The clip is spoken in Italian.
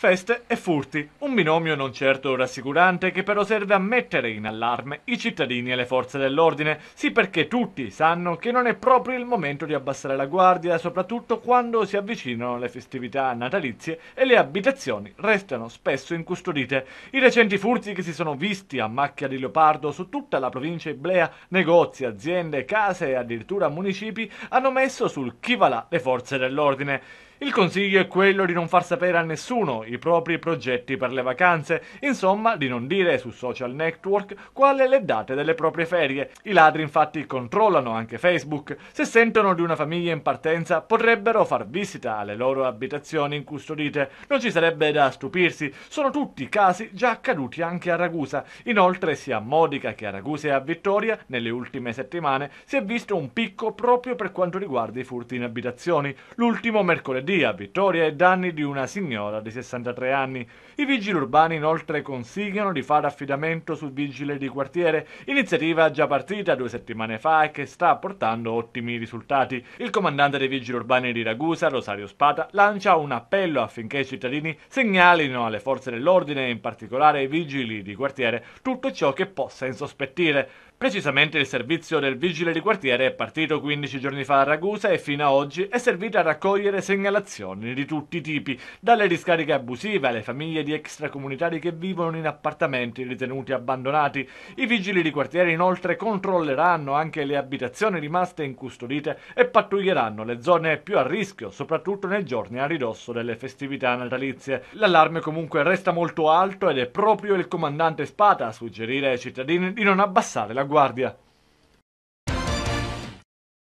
Feste e furti, un binomio non certo rassicurante che però serve a mettere in allarme i cittadini e le forze dell'ordine, sì perché tutti sanno che non è proprio il momento di abbassare la guardia, soprattutto quando si avvicinano le festività natalizie e le abitazioni restano spesso incustodite. I recenti furti che si sono visti a macchia di leopardo su tutta la provincia iblea, negozi, aziende, case e addirittura municipi, hanno messo sul chi va là le forze dell'ordine. Il consiglio è quello di non far sapere a nessuno i propri progetti per le vacanze, insomma di non dire su social network quale le date delle proprie ferie. I ladri infatti controllano anche Facebook. Se sentono di una famiglia in partenza potrebbero far visita alle loro abitazioni incustodite. Non ci sarebbe da stupirsi, sono tutti casi già accaduti anche a Ragusa. Inoltre sia a Modica che a Ragusa e a Vittoria nelle ultime settimane si è visto un picco proprio per quanto riguarda i furti in abitazioni. L'ultimo mercoledì venerdì a Vittoria ai danni di una signora di 63 anni. I vigili urbani inoltre consigliano di fare affidamento sul vigile di quartiere, iniziativa già partita due settimane fa e che sta portando ottimi risultati. Il comandante dei vigili urbani di Ragusa, Rosario Spata, lancia un appello affinché i cittadini segnalino alle forze dell'ordine, e in particolare ai vigili di quartiere, tutto ciò che possa insospettire. Precisamente il servizio del vigile di quartiere è partito 15 giorni fa a Ragusa e fino ad oggi è servito a raccogliere segnalazioni violazioni di tutti i tipi, dalle discariche abusive alle famiglie di extracomunitari che vivono in appartamenti ritenuti abbandonati. I vigili di quartiere inoltre controlleranno anche le abitazioni rimaste incustodite e pattuglieranno le zone più a rischio, soprattutto nei giorni a ridosso delle festività natalizie. L'allarme comunque resta molto alto ed è proprio il comandante Spata a suggerire ai cittadini di non abbassare la guardia.